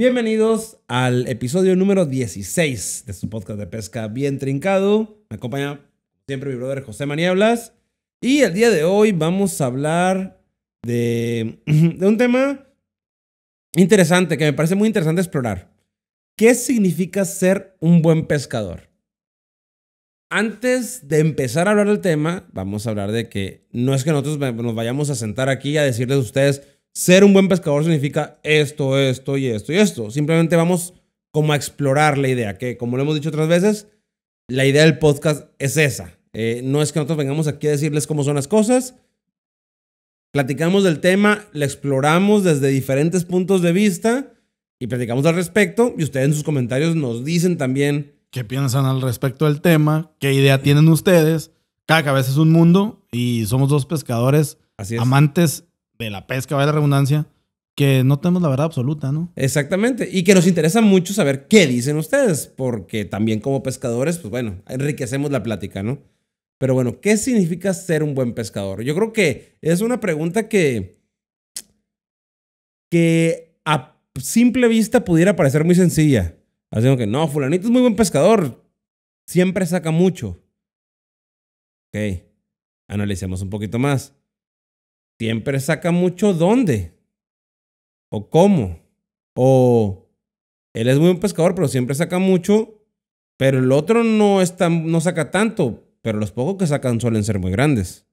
Bienvenidos al episodio número 16 de su podcast de pesca bien trincado. Me acompaña siempre mi brother José Maniablas. Y el día de hoy vamos a hablar de, de un tema interesante que me parece muy interesante explorar. ¿Qué significa ser un buen pescador? Antes de empezar a hablar del tema, vamos a hablar de que no es que nosotros nos vayamos a sentar aquí a decirles a ustedes, ser un buen pescador significa esto, esto y esto y esto. Simplemente vamos como a explorar la idea, que como lo hemos dicho otras veces, la idea del podcast es esa. Eh, no es que nosotros vengamos aquí a decirles cómo son las cosas. Platicamos del tema, lo exploramos desde diferentes puntos de vista y platicamos al respecto. Y ustedes en sus comentarios nos dicen también. ¿Qué piensan al respecto del tema? ¿Qué idea tienen ustedes? Cada cabeza es un mundo y somos dos pescadores amantes de la pesca, vaya la redundancia, que no tenemos la verdad absoluta, ¿no? Exactamente. Y que nos interesa mucho saber qué dicen ustedes, porque también como pescadores, pues bueno, enriquecemos la plática, ¿no? Pero bueno, ¿qué significa ser un buen pescador? Yo creo que es una pregunta que, que a simple vista pudiera parecer muy sencilla. como que no, fulanito es muy buen pescador, siempre saca mucho. Ok, analicemos un poquito más siempre saca mucho dónde o cómo o él es muy buen pescador, pero siempre saca mucho, pero el otro no no saca tanto, pero los pocos que sacan suelen ser muy grandes.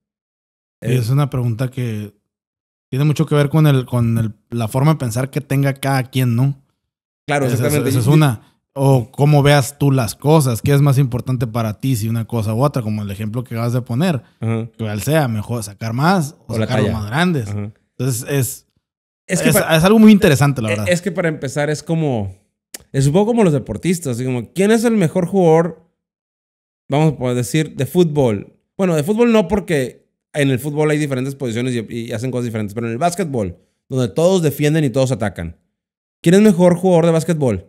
Es una pregunta que tiene mucho que ver con el con la forma de pensar que tenga cada quien, ¿no? Claro, exactamente. esa es una o cómo veas tú las cosas, qué es más importante para ti, si una cosa u otra, como el ejemplo que acabas de poner, Que al sea, mejor sacar más o, sacar más grandes. Entonces es es, que es, algo muy interesante, la e, verdad. Es que para empezar es como, es un poco como los deportistas, como, ¿quién es el mejor jugador, vamos a decir, de fútbol? Bueno, de fútbol no porque en el fútbol hay diferentes posiciones y, y hacen cosas diferentes, pero en el básquetbol, donde todos defienden y todos atacan. ¿Quién es el mejor jugador de básquetbol?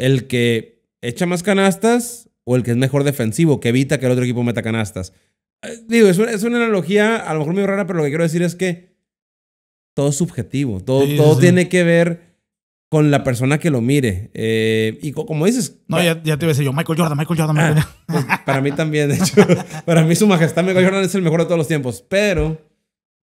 el que echa más canastas o el que es mejor defensivo, que evita que el otro equipo meta canastas. Eh, digo, es una, es una analogía a lo mejor muy rara, pero lo que quiero decir es que todo es subjetivo, todo, todo tiene que ver con la persona que lo mire. Eh, y como dices... No, ya, te iba a decir yo, Michael Jordan, Michael Jordan, ah, pues, para mí también, de hecho. para mí su majestad Michael Jordan es el mejor de todos los tiempos, pero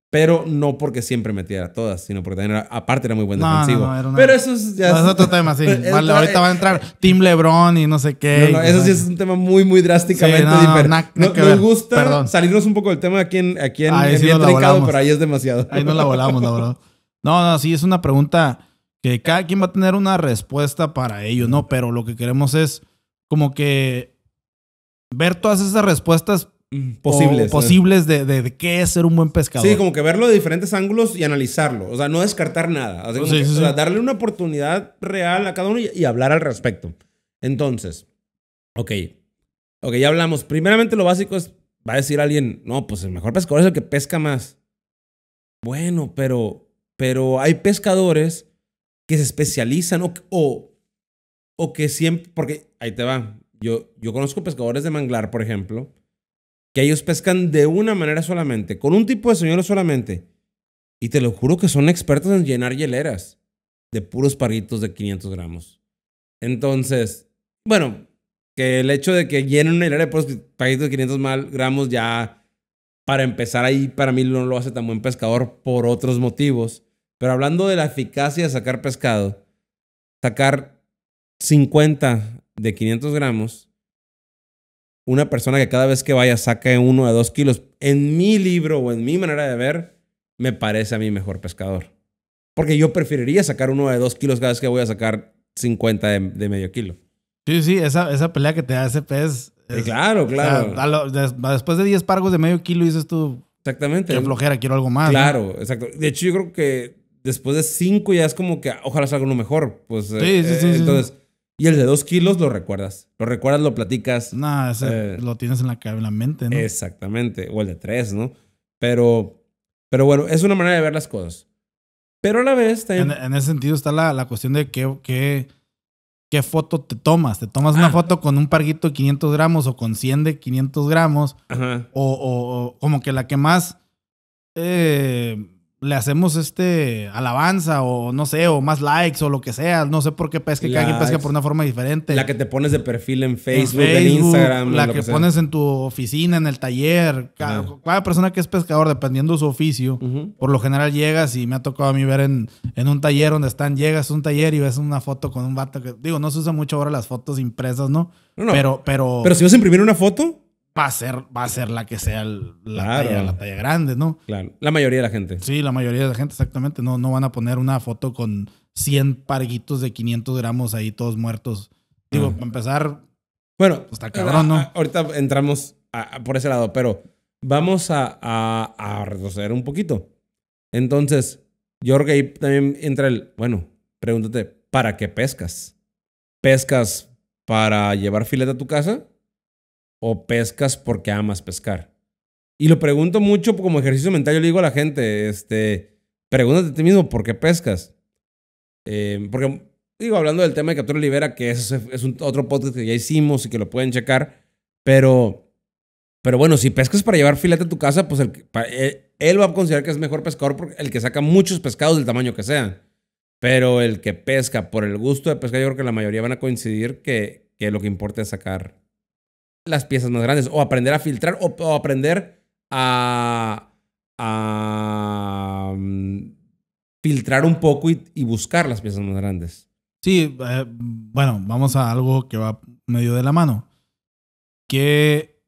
pero no porque siempre metiera todas, sino porque también aparte era muy buen defensivo. No, no, Pero eso es ya. es otro tema, sí. ahorita va a entrar Tim LeBron y no sé qué. eso sí es un tema muy, muy drásticamente sí, diferente. no nos gusta salirnos un poco del tema aquí en, aquí en, bien trincado, pero ahí es demasiado. Ahí no la volamos, la verdad. No, no, sí, es una pregunta que cada quien va a tener una respuesta para ello, ¿no? Pero lo que queremos es como que ver todas esas respuestas Mm. posibles. Eh. posibles de, qué es ser un buen pescador. Sí, como que verlo de diferentes ángulos y analizarlo. O sea, no descartar nada. O sea, darle una oportunidad real a cada uno y, hablar al respecto. Entonces, ok. Ok, ya hablamos. Primeramente, lo básico es: va a decir alguien, no, pues el mejor pescador es el que pesca más. Bueno, pero, pero hay pescadores que se especializan o, o, que siempre. Porque ahí te va. Yo, yo conozco pescadores de manglar, por ejemplo, que ellos pescan de una manera solamente, con un tipo de señuelo solamente. Y te lo juro que son expertos en llenar hileras de puros parguitos de 500 gramos. Entonces, bueno, que el hecho de que llenen una hilera de puros parguitos de 500 gramos ya, para empezar ahí, para mí no lo hace tan buen pescador por otros motivos. Pero hablando de la eficacia de sacar pescado, sacar 50 de 500 gramos una persona que cada vez que vaya saque uno de dos kilos, en mi libro o en mi manera de ver, me parece a mí mejor pescador. Porque yo preferiría sacar uno de dos kilos cada vez que voy a sacar 50 de, medio kilo. Sí, sí, esa, esa pelea que te da ese pez. claro, claro. después de 10 pargos de medio kilo dices tú. Exactamente. Qué flojera, quiero algo más. Claro, exacto. De hecho, yo creo que después de 5 ya es como que ah, ojalá salga uno mejor. Pues, sí, sí, eh, sí. Entonces. Y el de dos kilos lo recuerdas. Lo recuerdas, lo platicas. No, ese eh, lo tienes en la, en la mente, ¿no? Exactamente. O el de tres, ¿no? Pero, pero bueno, es una manera de ver las cosas. Pero a la vez en, en, ese sentido está la, la cuestión de qué, qué, qué, foto te tomas. ¿Te tomas una ah. foto con un parguito de 500 gramos o con 100 de 500 gramos? Ajá. O, o, o como que la que más... Eh, le hacemos este alabanza o no sé, o más likes o lo que sea. No sé por qué pesca, cada quien pesca por una forma diferente. La que te pones de perfil en Facebook, en, Instagram. La que, pones en tu oficina, en el taller. Cada, persona que es pescador, dependiendo de su oficio, por lo general llegas y me ha tocado a mí ver en, en un taller donde están, llegas a un taller y ves una foto con un vato que, digo, no se usa mucho ahora las fotos impresas, ¿no? no. Pero, pero... Pero si vas a imprimir una foto va a ser, va a ser la que sea la, talla, la grande, ¿no? Claro. La mayoría de la gente. Sí, la mayoría de la gente, exactamente. No, no van a poner una foto con 100 parguitos de 500 gramos ahí todos muertos. Digo, mm. para empezar. Bueno, pues, está cabrón, ¿no? ahorita entramos por ese lado, pero vamos a, retroceder un poquito. Entonces, Jorge, también entra el. Bueno, pregúntate, ¿para qué pescas? ¿Pescas para llevar filete a tu casa? o pescas porque amas pescar? Y lo pregunto mucho como ejercicio mental, yo le digo a la gente, este, pregúntate a ti mismo por qué pescas. Em, porque, digo, hablando del tema de captura libera, que es, otro podcast que ya hicimos y que lo pueden checar, pero, pero bueno, si pescas para llevar filete a tu casa, pues e, él, va a considerar que es mejor pescador el que saca muchos pescados del tamaño que sea, Pero el que pesca por el gusto de pescar, yo creo que la mayoría van a coincidir que, que lo que importa es sacar las piezas más grandes o aprender a filtrar o, aprender a, mm, filtrar un poco y, buscar las piezas más grandes. Sí, eh, bueno, vamos a algo que va medio de la mano. Que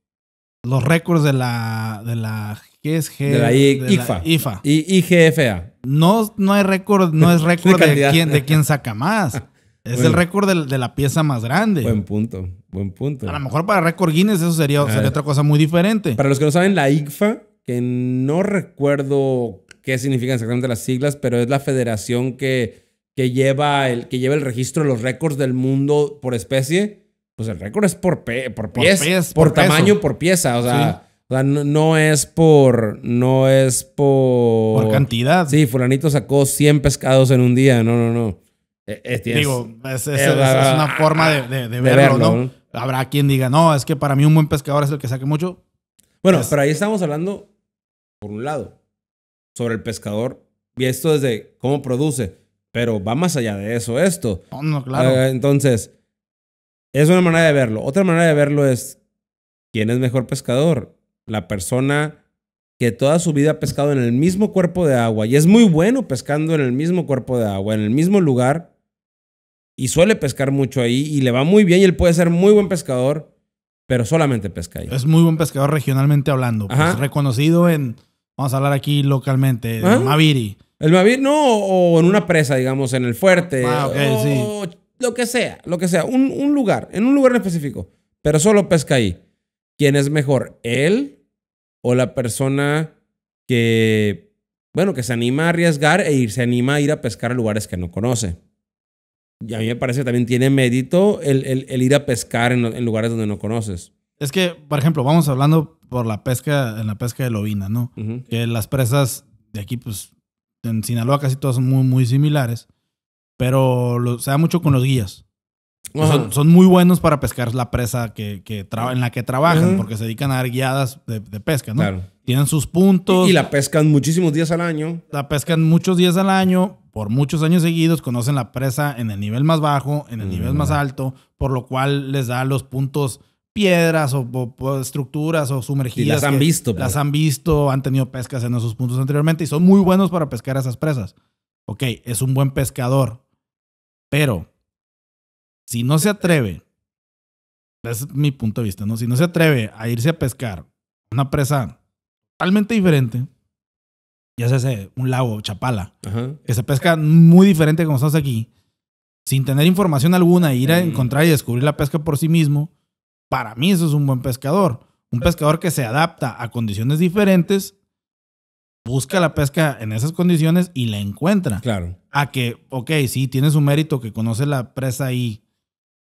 los récords de la, de la ¿Qué De la, IFA. IGFA. No, no hay récord, no es récord de, quién, de quién saca más. Es el récord de, de, la pieza más grande. Buen punto. Buen punto. A lo mejor para Record Guinness eso ah. sería, otra cosa muy diferente. Para los que no saben, la ICFA, que no recuerdo qué significan exactamente las siglas, pero es la federación que, que, lleva, el, que lleva el registro de los récords del mundo por especie. Pues el récord es por, pieza, por, por, por, tamaño, por pieza. O sea, sea no, no, es por. No es por. Por cantidad. Sí, Fulanito sacó 100 pescados en un día. No, no, no. Eh, eh, es, Digo, es, una forma ah, de, verlo, ¿no? Habrá quien diga, no, es que para mí un buen pescador es el que saque mucho. Bueno, pero ahí estamos hablando, por un lado, sobre el pescador y esto desde cómo produce, pero va más allá de eso esto. claro. Eh, entonces, es una manera de verlo. Otra manera de verlo es, ¿quién es mejor pescador? La persona que toda su vida ha pescado en el mismo cuerpo de agua y es muy bueno pescando en el mismo cuerpo de agua, en el mismo lugar, y suele pescar mucho ahí y le va muy bien y él puede ser muy buen pescador, pero solamente pesca ahí. Es muy buen pescador regionalmente hablando, pues reconocido en, vamos a hablar aquí localmente, en Maviri. El Maviri, no, o en una presa, digamos, en el fuerte, ah, o lo que sea, lo que sea, un, lugar, en un lugar en específico, pero solo pesca ahí. ¿Quién es mejor, él o la persona que, bueno, que se anima a arriesgar e ir, anima a ir a pescar a lugares que no conoce? Y a mí me parece que también tiene mérito el, ir a pescar en, lugares donde no conoces. Es que, por ejemplo, vamos hablando por la pesca, en la pesca de lobina, ¿no? Que las presas de aquí, pues, en Sinaloa casi todas son muy, muy similares, pero se da mucho con los guías. son, muy buenos para pescar la presa que, en la que trabajan, porque se dedican a dar guiadas de, pesca, ¿no? Tienen sus puntos. Y, y la pescan muchísimos días al año. La pescan muchos días al año, por muchos años seguidos conocen la presa en el nivel más bajo, en el nivel más alto, por lo cual les da los puntos piedras o, estructuras o sumergidas. Y las han visto. Pues. Las han visto, han tenido pescas en esos puntos anteriormente y son muy buenos para pescar esas presas. Ok, es un buen pescador, pero si no se atreve, es mi punto de vista, ¿no? Si no se atreve a irse a pescar una presa totalmente diferente, ya se un lago, Chapala, que se pesca muy diferente como estamos aquí, sin tener información alguna, ir a mm. encontrar y descubrir la pesca por sí mismo, para mí eso es un buen pescador. Un pescador que se adapta a condiciones diferentes, busca la pesca en esas condiciones y la encuentra. Claro. A que, ok, sí, tiene su mérito que conoce la presa ahí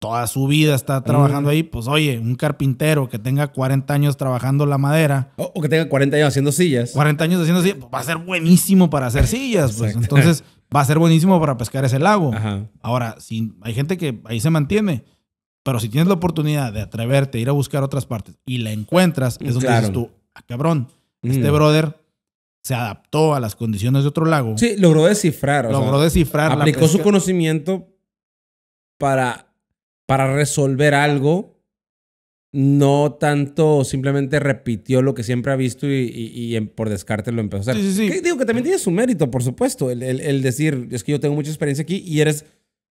toda su vida está trabajando ahí, pues oye, un carpintero que tenga 40 años trabajando la madera. O, que tenga 40 años haciendo sillas. 40 años haciendo sillas, pues, va a ser buenísimo para hacer sillas. Pues. Entonces va a ser buenísimo para pescar ese lago. Ahora, si hay gente que ahí se mantiene. Pero si tienes la oportunidad de atreverte a ir a buscar otras partes y la encuentras, es donde claro. tú, ah, cabrón, este mm. brother se adaptó a las condiciones de otro lago. Sí, logró descifrar. logró descifrar. Aplicó su conocimiento para para resolver algo, no tanto simplemente repitió lo que siempre ha visto y, por descarte lo empezó a hacer. Sí, sí, sí. digo que también tiene su mérito, por supuesto, el, decir, es que yo tengo mucha experiencia aquí y eres...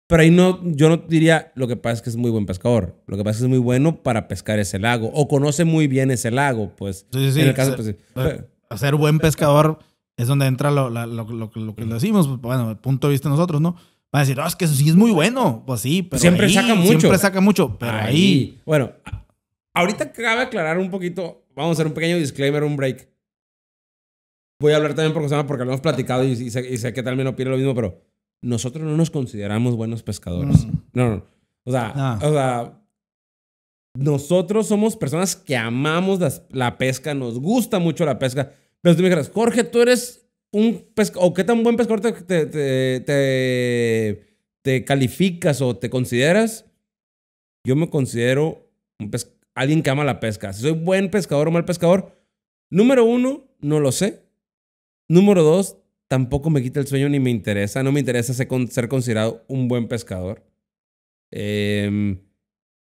Pero ahí no, yo no diría, lo que pasa es que es muy buen pescador. Lo que pasa es que es muy bueno para pescar ese lago. O conoce muy bien ese lago, pues. Sí, sí, en el caso, pues, eh, eh, ser, buen pescador es donde entra lo, lo, lo, lo que le mm. decimos, pues, bueno, punto de vista de nosotros, ¿no? va a decir, oh, es que eso sí es muy bueno. Pues sí, pero. Siempre saca mucho. Siempre saca mucho, pero ahí. Bueno, ahorita cabe aclarar un poquito. Vamos a hacer un pequeño disclaimer, un break. Voy a hablar también por José porque lo hemos platicado y, sé, que tal que también opina lo mismo, pero nosotros no nos consideramos buenos pescadores. Mm. No, no. O sea, ah. o sea, nosotros somos personas que amamos la pesca, nos gusta mucho la pesca. Pero tú me dijeras, Jorge, tú eres un o qué tan buen pescador te, te, te, calificas o te consideras, yo me considero un alguien que ama la pesca. Si soy buen pescador o mal pescador, número uno, no lo sé. Número dos, tampoco me quita el sueño ni me interesa. No me interesa ser, considerado un buen pescador. Em,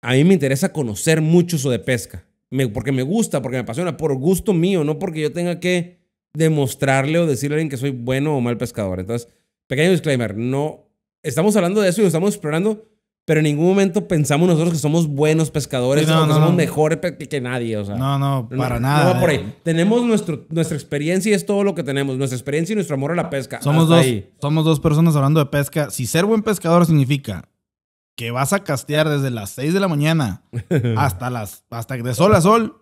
a mí me interesa conocer mucho eso de pesca. porque me gusta, porque me apasiona, por gusto mío, no porque yo tenga que demostrarle o decirle a alguien que soy bueno o mal pescador. Entonces, pequeño disclaimer, no estamos hablando de eso y lo estamos explorando, pero en ningún momento pensamos nosotros que somos buenos pescadores o que somos mejores que, nadie, o sea. No, no, para nada. No por ahí. Tenemos nuestro, nuestra experiencia y es todo lo que tenemos, nuestra experiencia y nuestro amor a la pesca. Somos dos, somos dos personas hablando de pesca. Si ser buen pescador significa que vas a castear desde las 6 de la mañana hasta las hasta de sol a sol,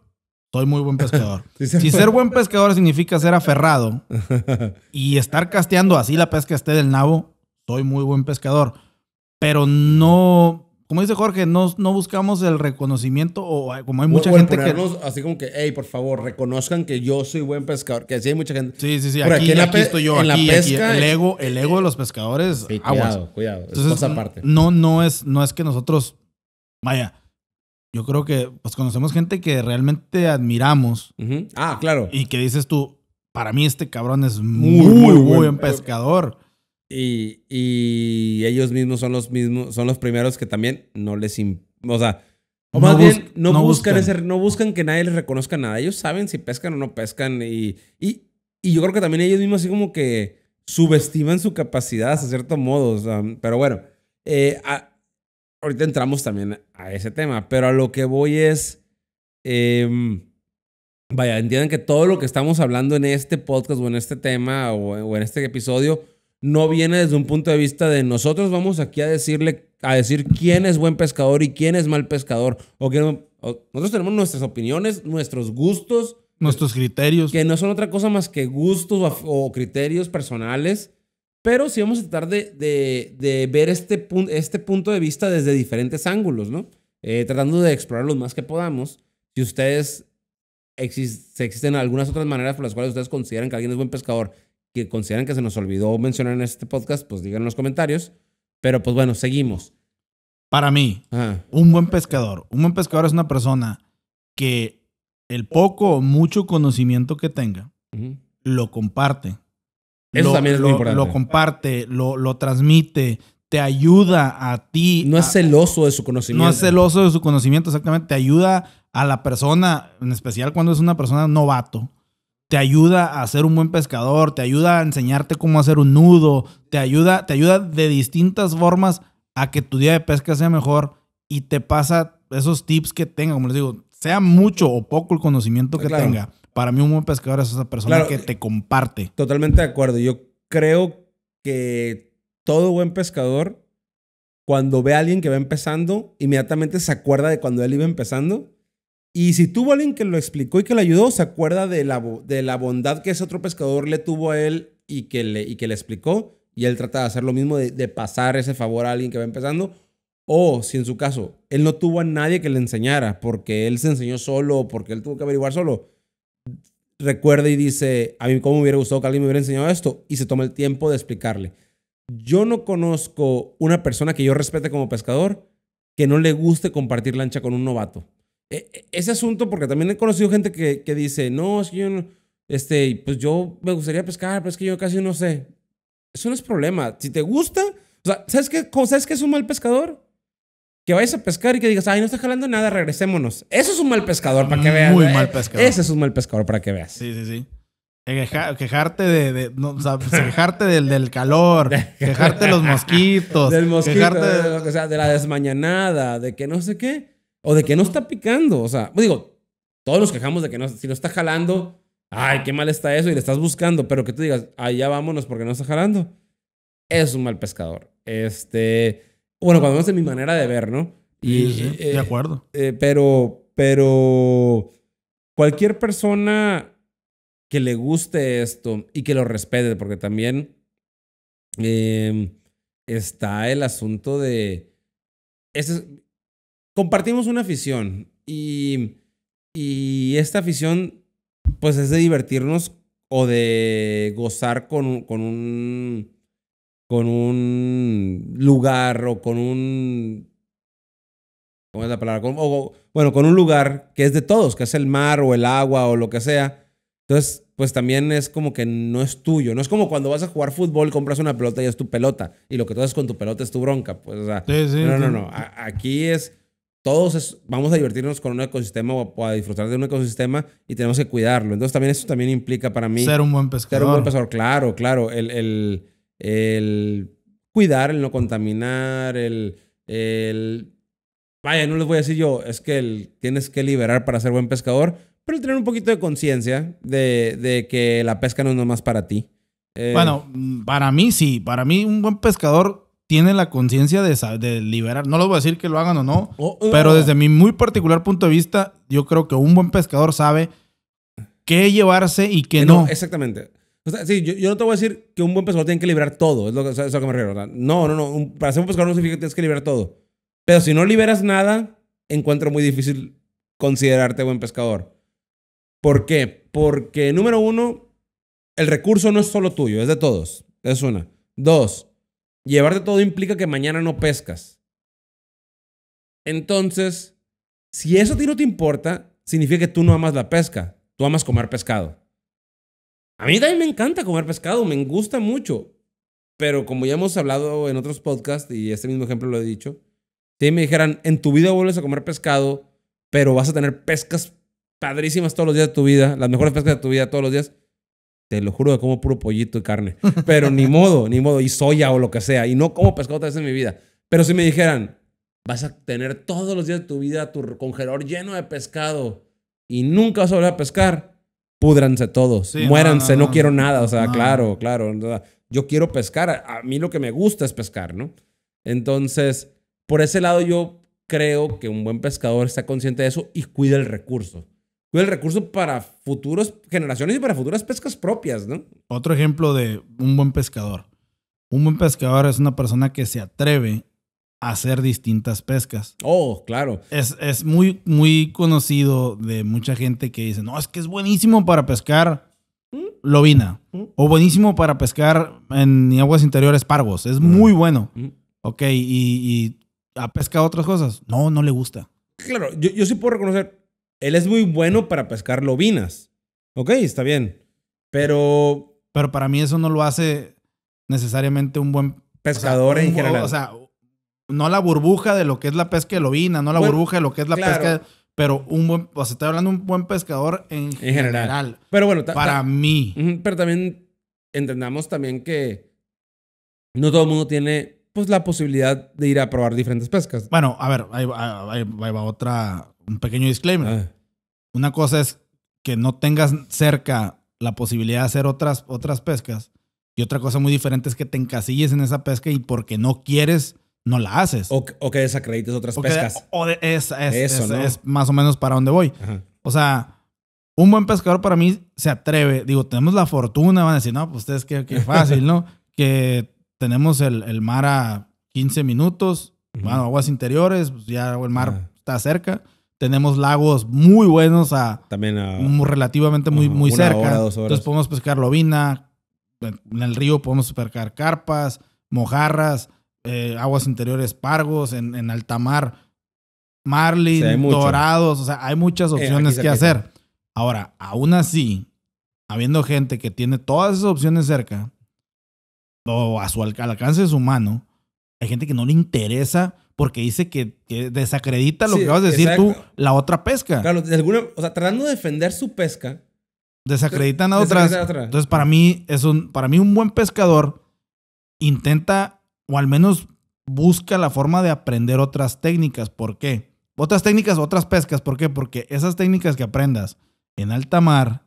soy muy buen pescador. si ser buen pescador significa ser aferrado y estar casteando así la pesca esté del nabo, soy muy buen pescador. Pero no, como dice Jorge, no, no buscamos el reconocimiento o como hay mucha gente que... Así como que, hey, por favor, reconozcan que yo soy buen pescador. Que así hay mucha gente... Sí, sí, sí. aquí, la yo. En la pesca... el, ego, el ego de los pescadores... cuidado, cuidado. Entonces, cosa aparte. No, no, es, no es que nosotros... Vaya yo creo que pues conocemos gente que realmente admiramos. Ah, claro. Y que dices tú, para mí este cabrón es muy, muy, buen, pescador. Y, ellos mismos son los mismos, son los primeros que también no les o sea, más bien no, buscan, no buscan que nadie les reconozca nada. Ellos saben si pescan o no pescan. Y, y, yo creo que también ellos mismos así como que subestiman su capacidad, a cierto modo. pero bueno, eh, ahorita entramos también a ese tema, pero a lo que voy es, em, vaya, entiendan que todo lo que estamos hablando en este podcast o en este tema o, en este episodio no viene desde un punto de vista de nosotros vamos aquí a decirle, a decir quién es buen pescador y quién es mal pescador. O que, nosotros tenemos nuestras opiniones, nuestros gustos. Nuestros criterios. Que no son otra cosa más que gustos o criterios personales pero sí vamos a tratar de, ver este, este punto de vista desde diferentes ángulos, ¿no? Eh, tratando de explorar lo más que podamos. Si ustedes existen algunas otras maneras por las cuales ustedes consideran que alguien es buen pescador, que consideran que se nos olvidó mencionar en este podcast, pues digan en los comentarios. Pero pues bueno, seguimos. Para mí, un buen pescador. Un buen pescador es una persona que el poco o mucho conocimiento que tenga lo comparte eso también es lo, importante. Lo comparte, lo, lo transmite, te ayuda a ti. No es celoso de su conocimiento. No es celoso de su conocimiento, exactamente. Te ayuda a la persona, en especial cuando es una persona novato. Te ayuda a ser un buen pescador, te ayuda a enseñarte cómo hacer un nudo, te ayuda, te ayuda de distintas formas a que tu día de pesca sea mejor y te pasa esos tips que tenga, como les digo, sea mucho o poco el conocimiento que tenga para mí un buen pescador es esa persona que eh, te comparte. Totalmente de acuerdo. Yo creo que todo buen pescador, cuando ve a alguien que va empezando, inmediatamente se acuerda de cuando él iba empezando. Y si tuvo a alguien que lo explicó y que le ayudó, se acuerda de la, de la bondad que ese otro pescador le tuvo a él y que le, y que le explicó. Y él trata de hacer lo mismo, de, de pasar ese favor a alguien que va empezando. O si en su caso él no tuvo a nadie que le enseñara, porque él se enseñó solo, porque él tuvo que averiguar solo recuerda y dice, a mí cómo me hubiera gustado que alguien me hubiera enseñado esto, y se toma el tiempo de explicarle. Yo no conozco una persona que yo respete como pescador que no le guste compartir lancha con un novato. E, e, ese asunto, porque también he conocido gente que, que dice, no, es que yo, este, pues yo me gustaría pescar, pero es que yo casi no sé. Eso no es problema. Si te gusta, o sea, ¿sabes qué, ¿sabes qué es un mal pescador? que vayas a pescar y que digas, ay, no está jalando nada, regresémonos. Eso es un mal pescador para que veas. Muy mal pescador. Ese es un mal pescador para que veas. Sí, sí, sí. Eh, quejarte de, de pues, quejarte del, del, calor, quejarte de los mosquitos, del mosquito, quejarte de, sea, de la desmañanada, de que no sé qué, o de que no está picando. O sea, digo, todos nos quejamos de que no, si no está jalando, ay, qué mal está eso, y le estás buscando, pero que tú digas, allá vámonos porque no está jalando. Es un mal pescador. Este bueno, cuando menos de mi manera de ver, ¿no? sí, sí, de eh, acuerdo. Eh, pero, pero cualquier persona que le guste esto y que lo respete, porque también em, está el asunto de... Es, compartimos una afición y, y esta afición pues es de divertirnos o de gozar con, con un con un lugar o con un... ¿Cómo es la palabra? bueno, con un lugar que es de todos, que es el mar o el agua o lo que sea. Entonces, pues también es como que no es tuyo. No es como cuando vas a jugar fútbol, compras una pelota y es tu pelota. Y lo que tú haces con tu pelota es tu bronca. Pues, no, no, no, aquí es todos vamos a divertirnos con un ecosistema o a disfrutar de un ecosistema y tenemos que cuidarlo. Entonces también eso también implica para mí... Ser un buen pescador. Ser un buen pescador, claro, claro. el, el cuidar, el no contaminar, el, el... Vaya, no les voy a decir yo, es que el, tienes que liberar para ser buen pescador, pero el tener un poquito de conciencia de, de, que la pesca no es nomás para ti. Eh, bueno, para mí sí, para mí un buen pescador tiene la conciencia de, de, liberar. No les voy a decir que lo hagan o no, oh, oh. pero desde mi muy particular punto de vista, yo creo que un buen pescador sabe qué llevarse y qué eh, no. Exactamente yo, no te voy a decir que un buen pescador tiene que liberar todo, es lo que, que me refiero. No, no, no. para ser un pescador no significa que tienes que liberar todo. Pero si no liberas nada, encuentro muy difícil considerarte buen pescador. ¿Por qué? Porque, número uno, el recurso no es solo tuyo, es de todos. Es una. Dos, llevarte todo implica que mañana no pescas. Entonces, si eso a ti no te importa, significa que tú no amas la pesca, tú amas comer pescado. A mí también me encanta comer pescado, me gusta mucho. Pero como ya hemos hablado en otros podcasts, y este mismo ejemplo lo he dicho, si me dijeran, en tu vida vuelves a comer pescado, pero vas a tener pescas padrísimas todos los días de tu vida, las mejores pescas de tu vida todos los días, te lo juro que como puro pollito y carne. Pero ni modo, ni modo, y soya o lo que sea, y no como pescado otra vez en mi vida. Pero si me dijeran, vas a tener todos los días de tu vida tu congelador lleno de pescado y nunca vas a volver a pescar, pudranse todos, muéranse, no, no, quiero nada, o sea, claro, claro, yo quiero pescar, a mí lo que me gusta es pescar, ¿no? Entonces, por ese lado yo creo que un buen pescador está consciente de eso y cuida el recurso. Cuida el recurso para futuras generaciones y para futuras pescas propias, ¿no? Otro ejemplo de un buen pescador. Un buen pescador es una persona que se atreve hacer distintas pescas. Oh, claro. Es, muy, muy conocido de mucha gente que dice, no, es que es buenísimo para pescar ¿Mm? lobina. ¿Mm? O buenísimo para pescar en aguas interiores parvos. Es mm. muy bueno. okay Ok, y, ¿ha pescado otras cosas? No, no le gusta. Claro, yo, sí puedo reconocer, él es muy bueno para pescar lobinas. Ok, está bien. Pero... Pero para mí eso no lo hace necesariamente un buen pescador en general. O sea, no la burbuja de lo que es la pesca de lobina, no la burbuja de lo que es la pesca, pero un buen, o sea, estoy hablando de un buen pescador en, general. Pero bueno, para mí. Pero también entendamos también que no todo el mundo tiene pues la posibilidad de ir a probar diferentes pescas. Bueno, a ver, ahí va, otra, un pequeño disclaimer. Ah. Una cosa es que no tengas cerca la posibilidad de hacer otras, otras pescas. Y otra cosa muy diferente es que te encasilles en esa pesca y porque no quieres no la haces. O, que desacredites otras pescas. es, Eso, es, más o menos para donde voy. O sea, un buen pescador para mí se atreve. Digo, tenemos la fortuna, van a decir, no, pues ustedes qué, fácil, ¿no? que tenemos el, mar a 15 minutos, bueno, aguas interiores, pues, ya el mar está cerca. Tenemos lagos muy buenos a... También relativamente muy, muy cerca. Entonces podemos pescar lobina, en el río podemos pescar carpas, mojarras, eh, aguas interiores pargos, en, en altamar marlin, dorados, o sea, hay muchas eh, opciones que hacer. Ahora, aún así, habiendo gente que tiene todas esas opciones cerca o a su al alcance de su mano, hay gente que no le interesa porque dice que, desacredita lo que vas a decir tú, la otra pesca. Claro, o sea, tratando de defender su pesca, desacreditan a otras. Entonces, para mí, es un, para mí un buen pescador intenta o al menos busca la forma de aprender otras técnicas. ¿Por qué? Otras técnicas, otras pescas. ¿Por qué? Porque esas técnicas que aprendas en alta mar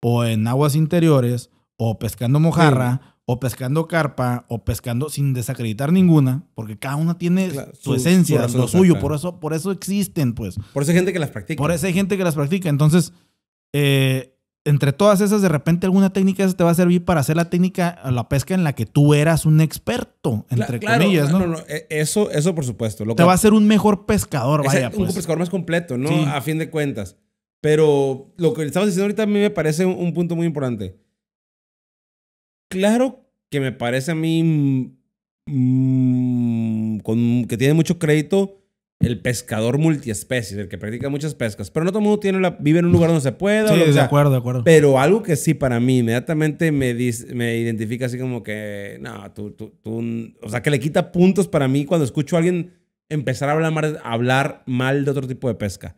o en aguas interiores o pescando mojarra o pescando carpa o pescando sin desacreditar ninguna, porque cada una tiene su, esencia, lo suyo, por eso por eso existen, pues. Por eso hay gente que las practica. Por eso hay gente que las practica. Entonces, eh, entre todas esas, de repente alguna técnica te va a servir para hacer la técnica, la pesca en la que tú eras un experto, entre comillas, ¿no? No, no, e-, eso, eso por supuesto. Lo te va a ser un mejor pescador, vaya. Un pues. pescador más completo, ¿no? A fin de cuentas. Pero lo que estamos diciendo ahorita a mí me parece un, punto muy importante. Claro que me parece a mí mm, mm, que tiene mucho crédito el pescador multiespecies, el que practica muchas pescas. Pero no todo mundo tiene vive en un lugar donde se pueda. Sí, de acuerdo, de acuerdo. Pero algo que sí para mí inmediatamente me, identifica así como que, no, tú, tú, o sea, que le quita puntos para mí cuando escucho a alguien empezar a hablar, mal de otro tipo de pesca.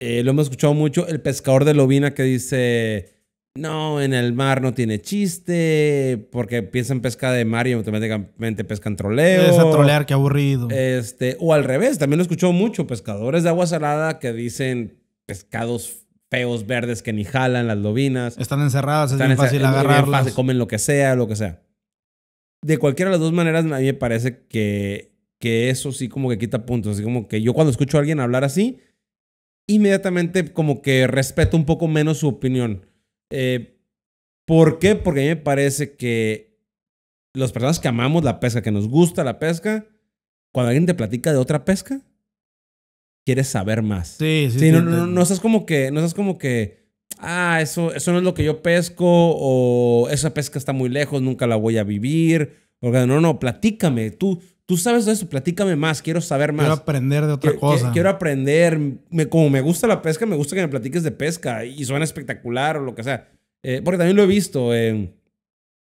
Eh, lo hemos escuchado mucho, el pescador de lobina que dice, no, en el mar no tiene chiste, porque piensan pesca de mar y automáticamente pescan troleo. Es trolear, qué aburrido. Este, o al revés, también lo escucho mucho, pescadores de agua salada que dicen pescados feos verdes que ni jalan las lobinas. Están encerradas, es muy fácil agarrarlas. comen lo que sea, lo que sea. De cualquiera de las dos maneras, a mí me parece que, que eso sí como que quita puntos. Así como que yo cuando escucho a alguien hablar así, inmediatamente como que respeto un poco menos su opinión eh, ¿Por qué? Porque a mí me parece que las personas que amamos la pesca, que nos gusta la pesca, cuando alguien te platica de otra pesca, quieres saber más. Sí, sí. no, no, como que, no como que, ah, eso, eso no es lo que yo pesco, o esa pesca está muy lejos, nunca la voy a vivir. no, no, platícame. Tú, Tú sabes eso, platícame más, quiero saber más. Quiero aprender de otra cosa. Quiero aprender, me, como me gusta la pesca, me gusta que me platiques de pesca y suena espectacular o lo que sea. Eh, porque también lo he visto, en, eh,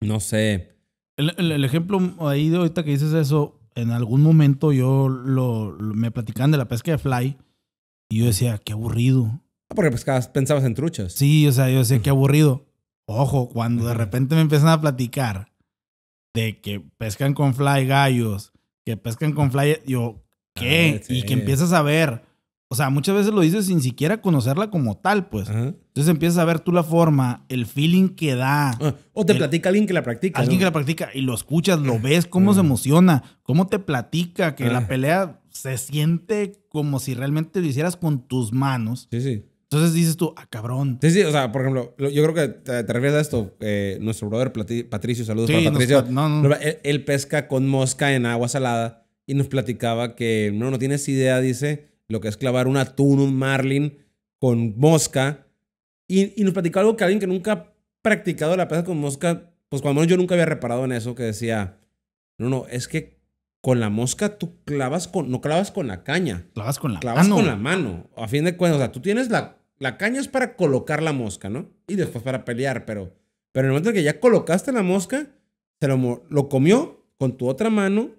no sé. El, ejemplo ahí de ahorita que dices eso, en algún momento yo lo, me platicaban de la pesca de fly y yo decía, qué aburrido. Ah, porque pescabas, pensabas en truchas. Sí, o sea, yo decía, qué aburrido. Ojo, cuando de repente me empiezan a platicar de que pescan con fly gallos, que pescan con fly. Yo, ah, ¿qué? Y que empiezas a ver. O sea, muchas veces lo dices sin siquiera conocerla como tal, pues. Entonces empiezas a ver tú la forma, el feeling que da. Ah, o te platica alguien que la practica. Alguien que la practica y lo escuchas, lo ves, cómo se mm. emociona, cómo te platica, que la ah. pelea se siente como si realmente lo hicieras con tus manos. Sí, sí. Entonces dices tú, ah, cabrón. Sí, sí, o sea, por ejemplo, yo creo que te, refieres a esto. Eh, nuestro brother Patricio, saludos para Patricio. no, no. Él, pesca con mosca en agua salada y nos platicaba que no, no tienes idea, dice, lo que es clavar un atún, un marlin con mosca. Y, y nos platicaba algo que alguien que nunca ha practicado la pesca con mosca, pues cuando menos yo nunca había reparado en eso, que decía, no, no, es que con la mosca tú clavas con, no clavas con la caña. Clavas con la clavas mano. con la mano. A fin de cuentas, o sea, tú tienes la la caña es para colocar la mosca, ¿no? Y después para pelear, pero, pero en el momento en que ya colocaste la mosca, se lo, comió con tu otra mano,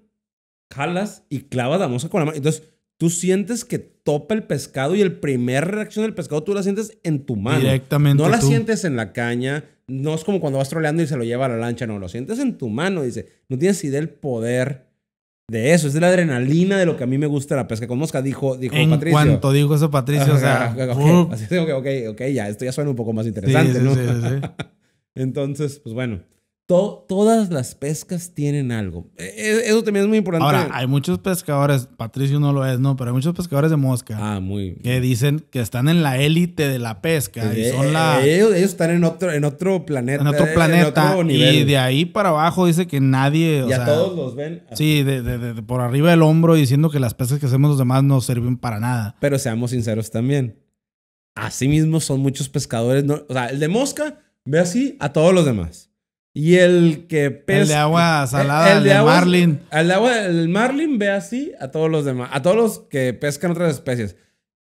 jalas y clavas la mosca con la mano. Entonces, tú sientes que topa el pescado y el primer reacción del pescado tú la sientes en tu mano. Directamente. No la sientes en la caña, no es como cuando vas troleando y se lo lleva a la lancha, no, lo sientes en tu mano, dice. No tienes idea del poder de eso, es de la adrenalina de lo que a mí me gusta la pesca con mosca, dijo, dijo Patricio. En cuanto dijo eso Patricio, o sea... okay, ok, ok, ya, esto ya suena un poco más interesante, sí, sí, Sí, Entonces, pues bueno, todas las pescas tienen algo. E, e, eso también es muy importante. Ahora, hay muchos pescadores, Patricio no lo es, ¿no? Pero hay muchos pescadores de mosca. Ah, muy. Que dicen que están en la élite de la pesca. Eh, eh, ellos, están en otro, en otro planeta. En otro eh, planeta. Y de ahí para abajo dice que nadie. y a todos los ven. Sí, de, por arriba del hombro diciendo que las pescas que hacemos los demás no sirven para nada. Pero seamos sinceros también. mismo son muchos pescadores. o sea, el de mosca ve así a todos los demás. Y el que pesca. El de agua salada, el, de, agua, marlin. El agua del marlin ve así a todos los demás, a todos los que pescan otras especies.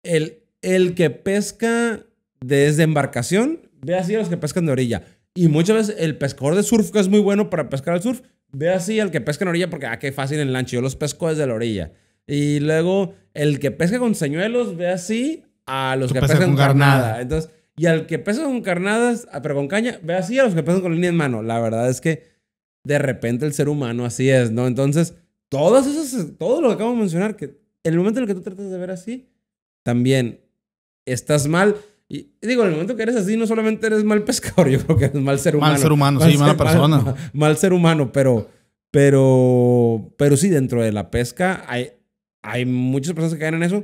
El, el que pesca desde embarcación ve así a los que pescan de orilla. Y muchas veces el pescador de surf, que es muy bueno para pescar al surf, ve así al que pesca en orilla porque, ah, qué fácil en lancha, yo los pesco desde la orilla. Y luego el que pesca con señuelos ve así a los que pescan con carnada. Entonces, y al que pesa con carnadas, ah, pero con caña, ve así a los que pesan con línea en mano. La verdad es que de repente el ser humano así es, ¿no? Entonces, todas esas, todo lo que acabo de mencionar, que en el momento en el que tú tratas de ver así, también estás mal. Y digo, en el momento que eres así, no solamente eres mal pescador, yo creo que eres mal ser humano. Mal ser humano, sí, mala persona. Mal, ser humano, pero, pero, pero sí, dentro de la pesca hay, hay muchas personas que caen en eso.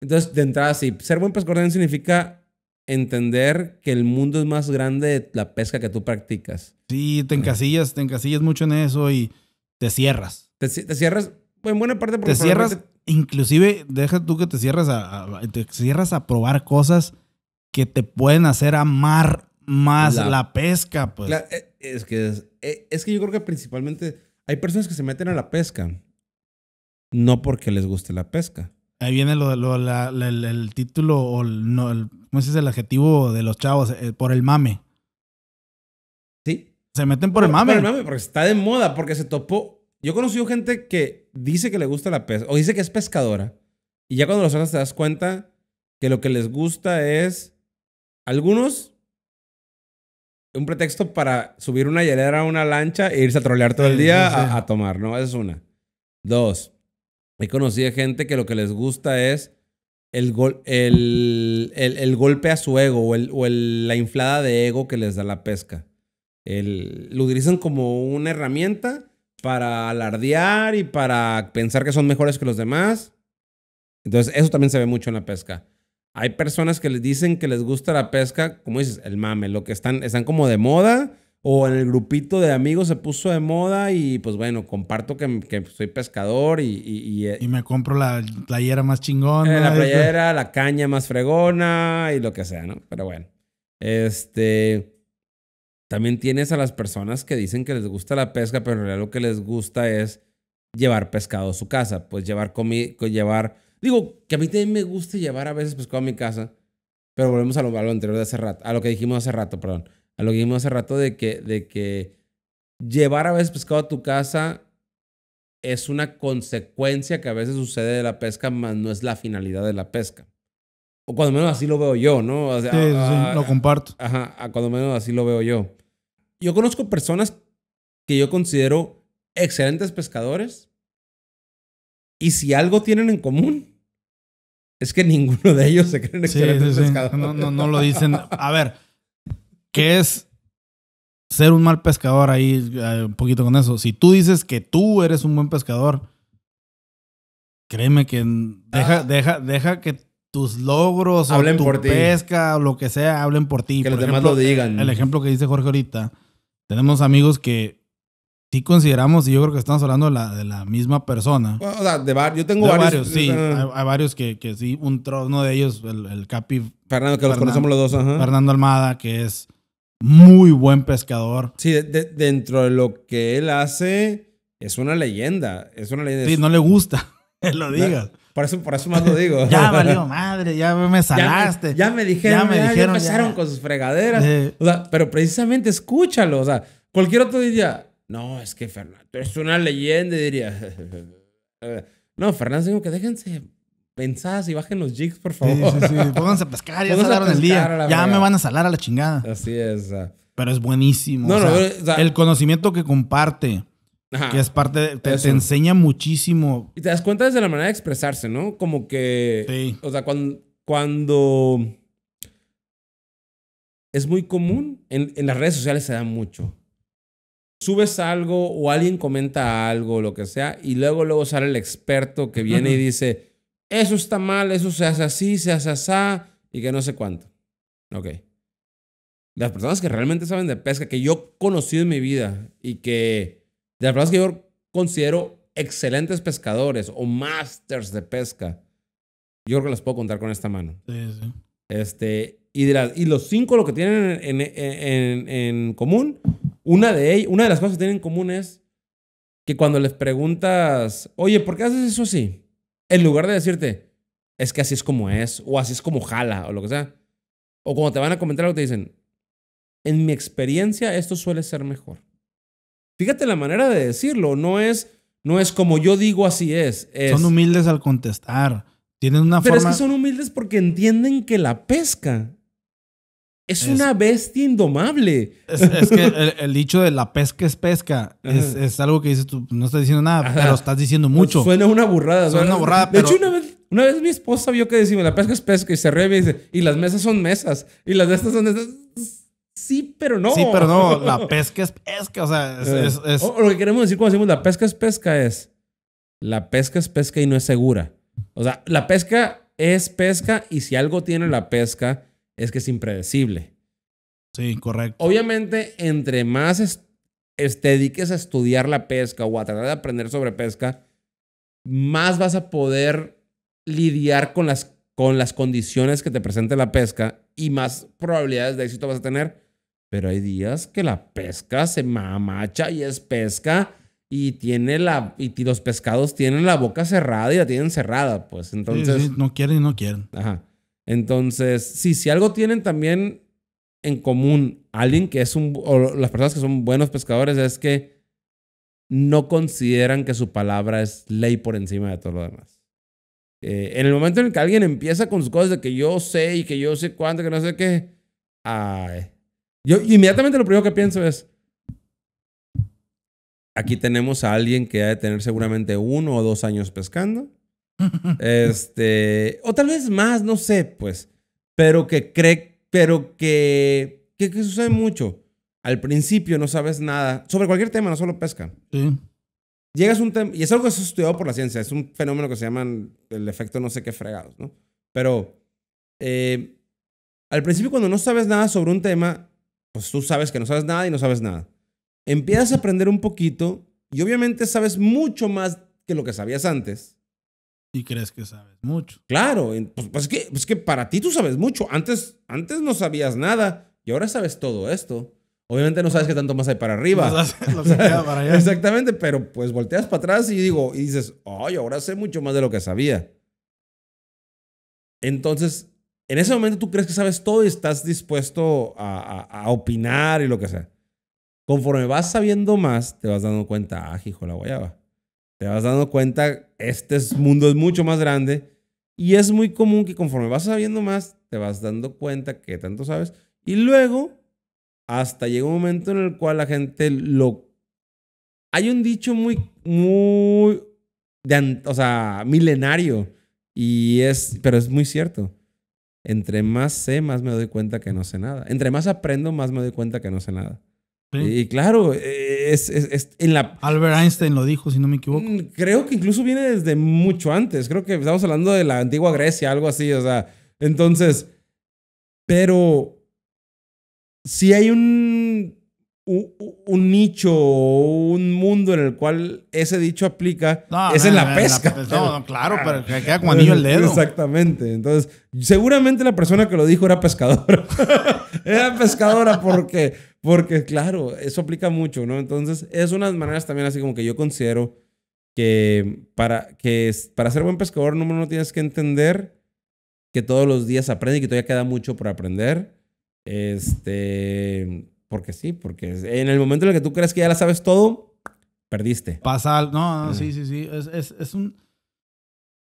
Entonces, de entrada, sí, ser buen pescador también significa entender que el mundo es más grande de la pesca que tú practicas. Sí, te encasillas, te encasillas mucho en eso y te cierras. Te, cierras pues, en buena parte porque te cierras, inclusive deja tú que te cierras a, te cierras a probar cosas que te pueden hacer amar más la, pesca, pues. eh, es que eh, es que yo creo que principalmente hay personas que se meten a la pesca no porque les guste la pesca Ahí viene el, título o ¿cómo se el adjetivo de los chavos, eh, por el mame. Sí. Se meten por, el mame. Por el mame, porque está de moda, porque se topó. Yo he conocido gente que dice que le gusta la pesca, o dice que es pescadora, y ya cuando los otros te das cuenta que lo que les gusta es, algunos, un pretexto para subir una hielera a una lancha e irse a trolear todo el día A, a tomar, ¿no? Esa es una. Dos, He conocido gente que lo que les gusta es el, el, el, golpe a su ego o, el, la inflada de ego que les da la pesca. lo utilizan como una herramienta para alardear y para pensar que son mejores que los demás. Entonces, eso también se ve mucho en la pesca. Hay personas que les dicen que les gusta la pesca, como dices, el mame, lo que están, están como de moda o en el grupito de amigos se puso de moda y pues bueno, comparto que, soy pescador y... Eh, y, me compro la playera más chingona. Eh, la playera, la caña más fregona y lo que sea, ¿no? Pero bueno, este... También tienes a las personas que dicen que les gusta la pesca, pero en realidad lo que les gusta es llevar pescado a su casa, pues llevar comida, pues, llevar... Digo, que a mí también me gusta llevar a veces pescado a mi casa, pero volvemos a lo, a lo anterior de hace rato, a lo que dijimos hace rato, perdón a lo que vimos hace rato de que, de que llevar a veces pescado a tu casa es una consecuencia que a veces sucede de la pesca, más no es la finalidad de la pesca. O cuando menos así lo veo yo, ¿no? sí, ah, lo comparto. Ajá, a cuando menos así lo veo yo. Yo conozco personas que yo considero excelentes pescadores y si algo tienen en común es que ninguno de ellos se creen excelentes pescadores. no, no lo dicen. A ver, que es ser un mal pescador ahí, eh, un poquito con eso. Si tú dices que tú eres un buen pescador, créeme que deja, ah. deja, deja que tus logros hablen tu pesca o lo que sea hablen por ti. Que los demás lo digan. El ejemplo que dice Jorge ahorita, tenemos amigos que sí consideramos y yo creo que estamos hablando de la, de la misma persona. O sea, de Yo tengo varios. Sí, eh, hay, varios que, sí. Un, uno de ellos, el, Capi. Fernando, que los conocemos los dos. Fernando Almada, que es muy buen pescador. Sí, dentro de lo que él hace, es una leyenda. Es una leyenda. Sí, no le gusta Él lo diga. por, eso, por más lo digo. ya valió madre, ya me salaste. Ya, me dijeron, ya, me dijeron, ya empezaron con sus fregaderas. O sea, pero precisamente escúchalo. O sea, cualquier otro diría, no, es que Fernando es una leyenda. diría, no, Fernando, digo que déjense Pensás y bajen los jigs, por favor. Pónganse a pescar, ya el día. Ya me van a salar a la chingada. Así es. Pero es buenísimo. el conocimiento que comparte. que es parte, te, enseña muchísimo. Y te das cuenta desde la manera de expresarse, ¿no? Como que. O sea, cuando. cuando es muy común. En, las redes sociales se da mucho. Subes algo o alguien comenta algo, o lo que sea, y luego, luego sale el experto que viene y dice: eso está mal, eso se hace así, se hace así, y que no sé cuánto. Ok. Las personas que realmente saben de pesca, que yo he conocido en mi vida y que de las personas que yo considero excelentes pescadores o masters de pesca, yo creo que las puedo contar con esta mano. Sí, sí. Este, y, de y los cinco lo que tienen en, común, una de, una de las cosas que tienen en común es que cuando les preguntas, oye, ¿por qué haces eso así? En lugar de decirte, es que así es como es, o así es como jala, o lo que sea. O cuando te van a comentar algo, te dicen, en mi experiencia esto suele ser mejor. Fíjate la manera de decirlo, no es, no es como yo digo así es. Son humildes al contestar. Tienen una Pero es que son humildes porque entienden que la pesca es, una bestia indomable. Es, que el, dicho de la pesca es pesca es, algo que dices tú, no estás diciendo nada, pero estás diciendo pues mucho. suena una burrada. Suena, una burrada, pero... De hecho, una vez, una vez mi esposa vio que decimos, la pesca es pesca y se ríe y dice, y las mesas son mesas, y las de estas son de Sí, pero no. Sí, pero no. La pesca es pesca. O sea, es... Eh, lo que queremos decir cuando decimos la pesca es pesca es, la pesca es pesca y no es segura. O sea, la pesca es pesca y si algo tiene la pesca es que es impredecible. Sí, correcto. Obviamente, entre más te dediques a estudiar la pesca o a tratar de aprender sobre pesca, más vas a poder lidiar con las, con las condiciones que te presente la pesca y más probabilidades de éxito vas a tener. Pero hay días que la pesca se mamacha y es pesca y tiene la y los pescados tienen la boca cerrada y la tienen cerrada, pues entonces no quieren y no quieren. Ajá. Entonces, sí, si algo tienen también en común alguien que es un, o las personas que son buenos pescadores es que no consideran que su palabra es ley por encima de todo lo demás. Eh, en el momento en el que alguien empieza con sus cosas de que yo sé y que yo sé cuánto, que no sé qué, ay, yo inmediatamente lo primero que pienso es, aquí tenemos a alguien que ha de tener seguramente uno o dos años pescando este, o tal vez más, no sé, pues, pero que cree, pero que, que, sucede mucho. Al principio no sabes nada sobre cualquier tema, no solo pesca. Llegas a un tema, y es algo que ha estudiado por la ciencia, es un fenómeno que se llama el efecto no sé qué fregados, ¿no? Pero eh, al principio cuando no sabes nada sobre un tema, pues tú sabes que no sabes nada y no sabes nada. Empiezas a aprender un poquito y obviamente sabes mucho más que lo que sabías antes y crees que sabes mucho. Claro, pues, pues, que, pues que para ti tú sabes mucho. Antes, antes no sabías nada y ahora sabes todo esto. Obviamente no sabes qué tanto más hay para arriba. Exactamente, pero pues volteas para atrás y digo, y dices, ay, ahora sé mucho más de lo que sabía. Entonces, en ese momento tú crees que sabes todo y estás dispuesto a, opinar y lo que sea. Conforme vas sabiendo más, te vas dando cuenta, ah, hijo la guayaba te vas dando cuenta, este mundo es mucho más grande y es muy común que conforme vas sabiendo más, te vas dando cuenta que tanto sabes y luego hasta llega un momento en el cual la gente lo... Hay un dicho muy, muy, de, o sea, milenario y es, pero es muy cierto. Entre más sé, más me doy cuenta que no sé nada. Entre más aprendo, más me doy cuenta que no sé nada. Y claro, es, en la... Albert Einstein lo dijo, si no me equivoco. Mm, creo que incluso viene desde mucho antes. Creo que estamos hablando de la antigua Grecia, algo así. O sea, entonces, pero si hay un, un, nicho o un mundo en el cual ese dicho aplica, es en la pesca. no, claro, pero que queda anillo el dedo. Exactamente. Entonces, seguramente la persona que lo dijo era pescador era pescadora porque... Porque, claro, eso aplica mucho, ¿no? Entonces, es unas maneras también así como que yo considero que para, que para ser buen pescador, número uno, tienes que entender que todos los días aprende y que todavía queda mucho por aprender. Este, porque sí, porque en el momento en el que tú crees que ya la sabes todo, perdiste. Pasa, no, no, sí, sí, sí. Es, es, es un...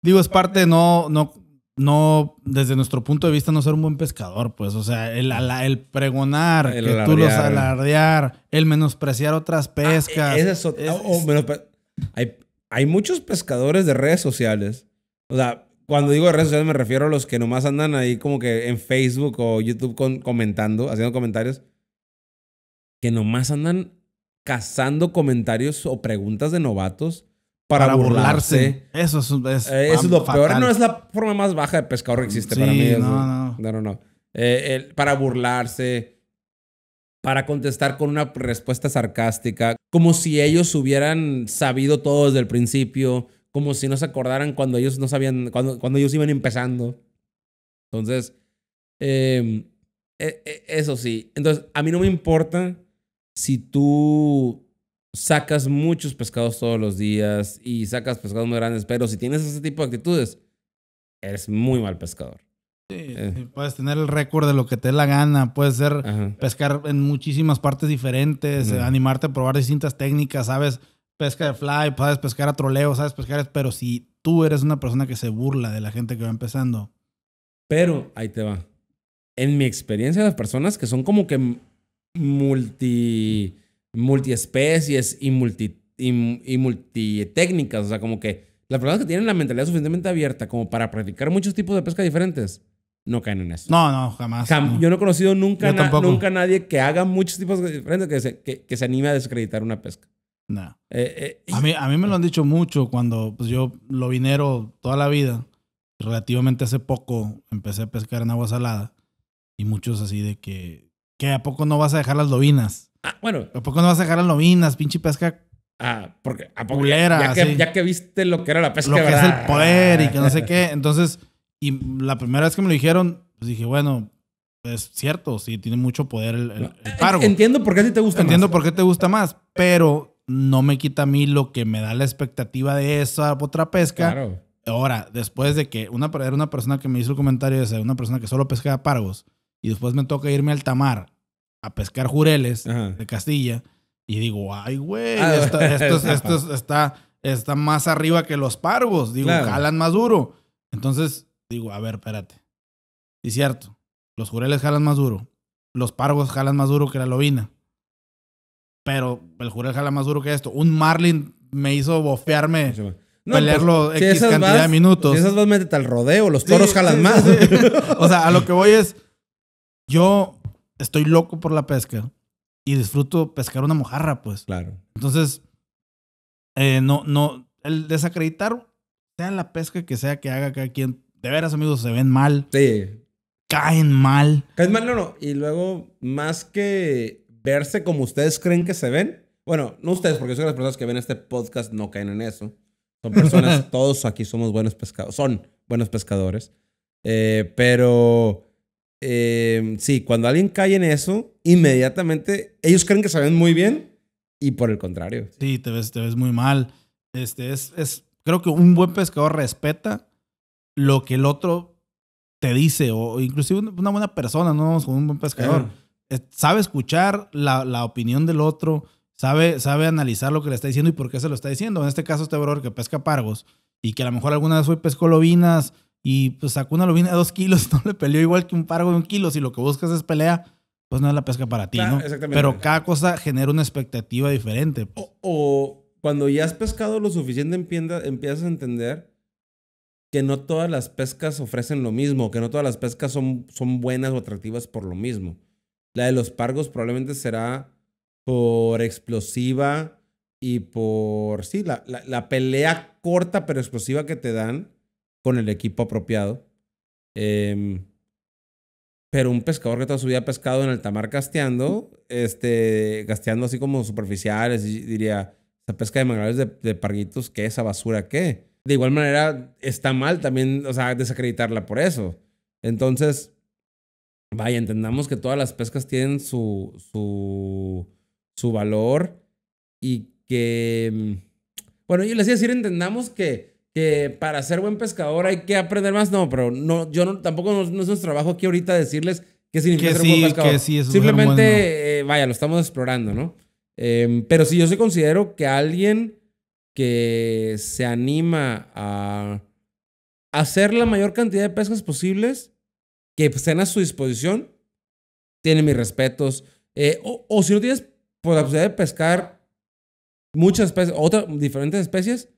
Digo, es parte no, no no, desde nuestro punto de vista, no ser un buen pescador, pues, o sea, el, pregonar, el el menospreciar otras ah, e-, pescas. Oh, hay, hay, muchos pescadores de redes sociales. O sea, cuando digo de redes sociales me refiero a los que nomás andan ahí como que en Facebook o YouTube comentando, haciendo comentarios, que nomás andan cazando comentarios o preguntas de novatos para, burlarse. Eso es, eh, eso lo peor. No es la forma más baja de pescador que existe para mí. no, no, no. Eh, para burlarse, para contestar con una respuesta sarcástica, como si ellos hubieran sabido todo desde el principio, como si no se acordaran cuando ellos no sabían, cuando, cuando ellos iban empezando. Entonces, em, e, e, eso sí. Entonces, a mí no me importa si tú sacas muchos pescados todos los días y sacas pescados muy grandes, pero si tienes ese tipo de actitudes, eres muy mal pescador. Sí, eh. puedes tener el récord de lo que te dé la gana, puedes ser pescar en muchísimas partes diferentes, animarte a probar distintas técnicas, sabes pesca de fly, sabes pescar a troleo, sabes pescar, pero si tú eres una persona que se burla de la gente que va empezando. Pero ahí te va. En mi experiencia, las personas que son como que multi multiespecies y, multi, y, multitécnicas. O sea, como que las personas que tienen la mentalidad suficientemente abierta como para practicar muchos tipos de pesca diferentes, no caen en eso. No, no, jamás. Yo no he conocido nunca, nunca nadie que haga muchos tipos de diferentes que se, que, se anime a descreditar una pesca. No. Eh, eh, a, mí, a mí me lo han dicho mucho cuando pues, yo lo vinero toda la vida. Relativamente hace poco empecé a pescar en agua salada. Y muchos así de que, que ¿a poco no vas a dejar las lobinas? Ah, bueno. ¿A poco no vas a sacar a lobinas, pinche pesca? Ah, porque a ya, que, viste lo que era la pesca. Lo que es el poder y que no sé qué. Entonces, y la primera vez que me lo dijeron, pues dije, bueno, es cierto, sí, tiene mucho poder el, el, Entiendo por qué a te gusta Entiendo por qué te gusta más, pero no me quita a mí lo que me da la expectativa de esa otra pesca. Claro. Ahora, después de que una, era una persona que me hizo el comentario de una persona que solo pescaba pargos y después me toca irme al tamar a pescar jureles de Castilla. Y digo, ay, güey, ah, esto, está, está más arriba que los pargos. Digo, jalan más duro. Entonces, digo, a ver, espérate. Y cierto, los jureles jalan más duro. Los pargos jalan más duro que la lobina. Pero el jurel jala más duro que esto. Un marlin me hizo bofearme. pelearlo pues, X cantidad de minutos. esas dos métete al rodeo. Los toros jalan más. o sea, a lo que voy es. Yo estoy loco por la pesca y disfruto pescar una mojarra, pues. Claro. Entonces, eh, no, no, el desacreditar, sea la pesca que sea que haga cada quien, de veras, amigos, se ven mal. Sí. Caen mal. Caen mal, no, no. Y luego, más que verse como ustedes creen que se ven, bueno, no ustedes, porque son las personas que ven este podcast, no caen en eso. Son personas, todos aquí somos buenos pescadores, son buenos pescadores. Eh, pero Em, sí, cuando alguien cae en eso, inmediatamente ellos creen que saben muy bien y por el contrario. Sí, te ves, te ves muy mal. Este, es, es, creo que un buen pescador respeta lo que el otro te dice, o inclusive una buena persona, no un buen pescador. Eh, sabe escuchar la, la, opinión del otro, sabe, sabe analizar lo que le está diciendo y por qué se lo está diciendo. En este caso, este brother que pesca pargos y que a lo mejor alguna vez fue pescó lobinas y pues sacó una lobina a dos kilos, no le peleó igual que un pargo de un kilo. Si lo que buscas es pelea, pues no es la pesca para ti, ¿no? Pero cada cosa genera una expectativa diferente. O, cuando ya has pescado lo suficiente, empiezas a entender que no todas las pescas ofrecen lo mismo, que no todas las pescas son, son buenas o atractivas por lo mismo. La de los pargos probablemente será por explosiva y por, sí, la, la, la pelea corta pero explosiva que te dan con el equipo apropiado. Em, pero un pescador que toda su vida ha pescado en el tamar casteando, este, casteando así como superficiales, diría, esa pesca de manglares de, parguitos, ¿qué? ¿Esa basura qué? De igual manera, está mal también, o sea, desacreditarla por eso. Entonces, vaya, entendamos que todas las pescas tienen su, su, su valor y que, mm, bueno, yo les iba a decir, entendamos que que para ser buen pescador hay que aprender más. No, pero no, yo tampoco no, es nuestro trabajo aquí ahorita decirles qué significa que ser buen pescador. Simplemente, eh, vaya, lo estamos explorando, ¿no? Em, pero si yo sí considero que alguien que se anima a hacer la mayor cantidad de pescas posibles que estén a su disposición, tiene mis respetos. Eh, o, si no tienes la posibilidad de pescar muchas especies, otras diferentes especies,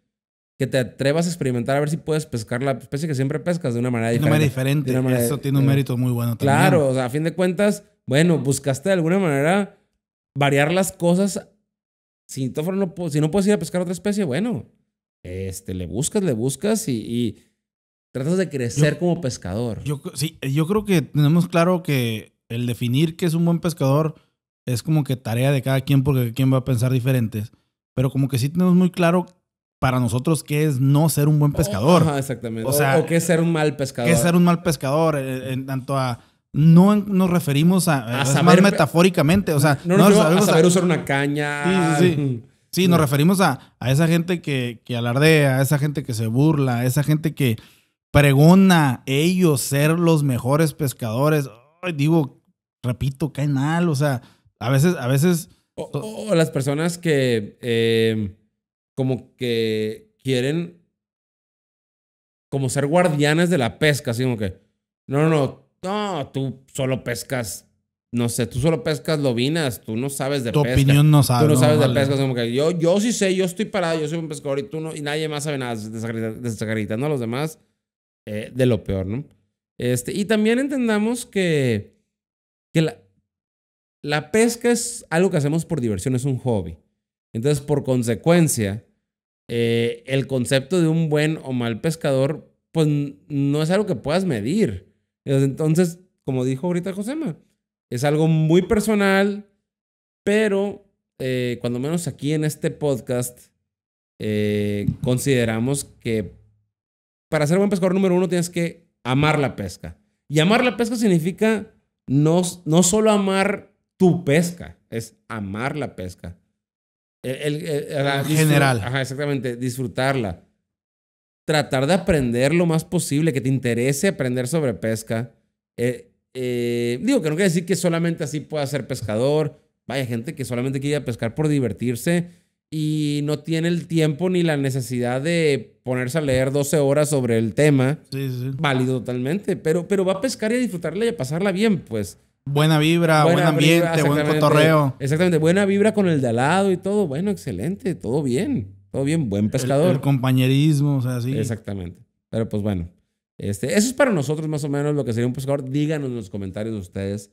que te atrevas a experimentar a ver si puedes pescar la especie que siempre pescas de una manera diferente. De una manera diferente. Eso tiene un mérito muy bueno también. Claro, o sea, a fin de cuentas, bueno, buscaste de alguna manera variar las cosas. Si, no, si no puedes ir a pescar otra especie, bueno, este, le buscas, le buscas y, tratas de crecer como pescador. Yo, sí, yo creo que tenemos claro que el definir que es un buen pescador es como que tarea de cada quien porque cada quien va a pensar diferentes. Pero como que sí tenemos muy claro para nosotros qué es no ser un buen oh, pescador. exactamente. O, sea, qué es ser un mal pescador. Qué es ser un mal pescador eh, en, tanto a... No nos referimos a... a saber, más metafóricamente, o sea... No, no a saber usar una caña. Sí, sí, sí. sí nos referimos a, a esa gente que, que alardea, a esa gente que se burla, a esa gente que pregona ellos ser los mejores pescadores. digo, repito, caen mal, o sea... A veces, a veces... O, las personas que... Eh, como que quieren como ser guardianes de la pesca, así como que, no, no, no, tú solo pescas, no sé, tú solo pescas lobinas, tú no sabes de tu pesca. opinión no Tú no, sabes de pesca, yo, yo sí sé, yo estoy parado, yo soy un pescador y tú no, y nadie más sabe nada, desacreditando a los demás eh, de lo peor, ¿no? Este, y también entendamos que, que la, la pesca es algo que hacemos por diversión, es un hobby. Entonces, por consecuencia, eh, el concepto de un buen o mal pescador, pues no es algo que puedas medir. Entonces, como dijo ahorita Josema, es algo muy personal, pero eh, cuando menos aquí en este podcast, eh, consideramos que para ser buen pescador número uno tienes que amar la pesca. Y amar la pesca significa no, no solo amar tu pesca, es amar la pesca. Eh, el, eh, en general. exactamente, disfrutarla. Tratar de aprender lo más posible, que te interese aprender sobre pesca. Eh, digo, que no quiere decir que solamente así pueda ser pescador. Vaya gente que solamente quiere pescar por divertirse y no tiene el tiempo ni la necesidad de ponerse a leer 12 horas sobre el tema. Sí, sí. Válido totalmente, pero, pero va a pescar y a disfrutarla y a pasarla bien, pues. Buena vibra, buen ambiente, buen cotorreo. Exactamente, buena vibra con el de al lado y todo. Bueno, excelente, todo bien, todo bien, buen pescador. El, compañerismo, o sea, sí. Exactamente. Pero pues bueno, este, eso es para nosotros más o menos lo que sería un pescador. Díganos en los comentarios de ustedes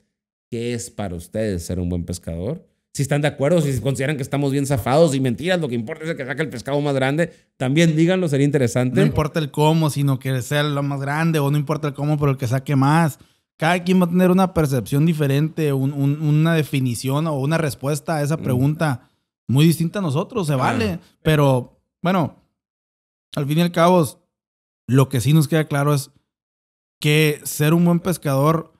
qué es para ustedes ser un buen pescador. Si están de acuerdo, si consideran que estamos bien zafados y mentiras, lo que importa es que saque el pescado más grande, también díganlo, sería interesante. No importa el cómo, sino que sea lo más grande, o no importa el cómo, pero el que saque más cada quien va a tener una percepción diferente, un, una definición o una respuesta a esa pregunta muy distinta a nosotros, se vale. Pero bueno, al fin y al cabo, lo que sí nos queda claro es que ser un buen pescador